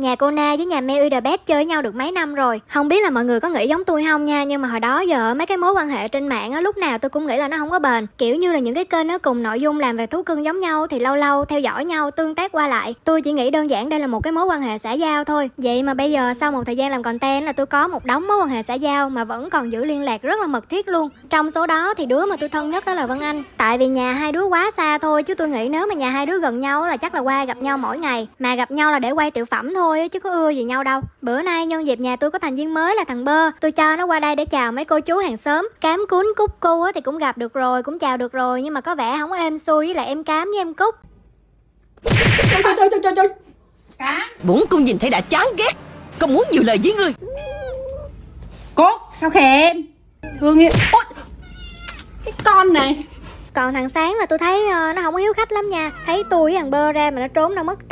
Nhà cô Na với nhà Mel the chơi với nhau được mấy năm rồi Không biết là mọi người có nghĩ giống tôi không nha Nhưng mà hồi đó giờ mấy cái mối quan hệ trên mạng á Lúc nào tôi cũng nghĩ là nó không có bền Kiểu như là những cái kênh nó cùng nội dung làm về thú cưng giống nhau Thì lâu lâu theo dõi nhau tương tác qua lại Tôi chỉ nghĩ đơn giản đây là một cái mối quan hệ xã giao thôi Vậy mà bây giờ sau một thời gian làm content là tôi có một đống mối quan hệ xã giao Mà vẫn còn giữ liên lạc rất là mật thiết luôn Trong số đó thì đứa mà tôi thân nhất đó là Vân Anh Tại vì nhà hai đứa quá xa thôi Chứ tôi nghĩ nếu mà nhà hai đứa gần nhau là chắc là qua gặp nhau mỗi ngày Mà gặp nhau là để quay tiểu phẩm thôi thôi chứ có ưa gì nhau đâu bữa nay nhân dịp nhà tôi có thành viên mới là thằng bơ tôi cho nó qua đây để chào mấy cô chú hàng xóm cám cún cúc cu á thì cũng gặp được rồi cũng chào được rồi nhưng mà có vẻ không có êm xuôi với lại em cám với em cúc bốn con nhìn thấy đã chán ghét không muốn nhiều lời với ngươi cô sao khen thương yêu Ôi, cái con này còn thằng sáng là tôi thấy uh, nó không hiếu khách lắm nha thấy tôi với thằng bơ ra mà nó trốn đâu mất tay